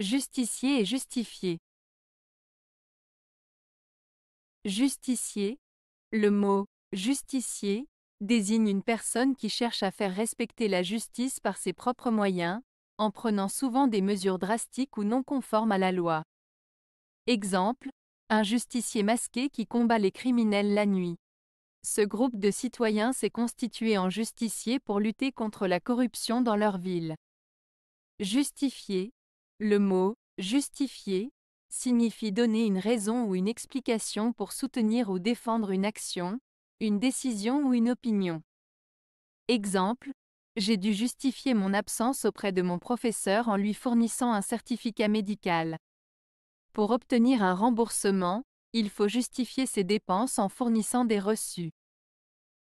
Justicier et justifié. Justicier. Le mot justicier désigne une personne qui cherche à faire respecter la justice par ses propres moyens, en prenant souvent des mesures drastiques ou non conformes à la loi. Exemple, un justicier masqué qui combat les criminels la nuit. Ce groupe de citoyens s'est constitué en justicier pour lutter contre la corruption dans leur ville. Justifier, le mot justifier signifie donner une raison ou une explication pour soutenir ou défendre une action, une décision ou une opinion. Exemple, j'ai dû justifier mon absence auprès de mon professeur en lui fournissant un certificat médical. Pour obtenir un remboursement, il faut justifier ses dépenses en fournissant des reçus.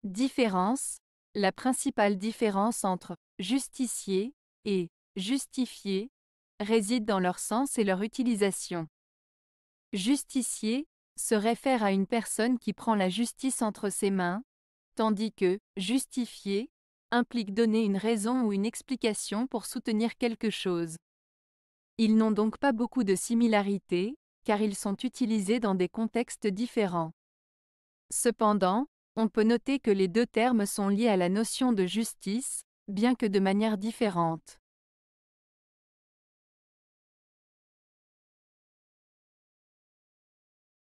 Différence La principale différence entre justicier et justifier réside dans leur sens et leur utilisation. Justicier se réfère à une personne qui prend la justice entre ses mains, tandis que justifier implique donner une raison ou une explication pour soutenir quelque chose. Ils n'ont donc pas beaucoup de similarités, car ils sont utilisés dans des contextes différents. Cependant, on peut noter que les deux termes sont liés à la notion de justice, bien que de manière différente.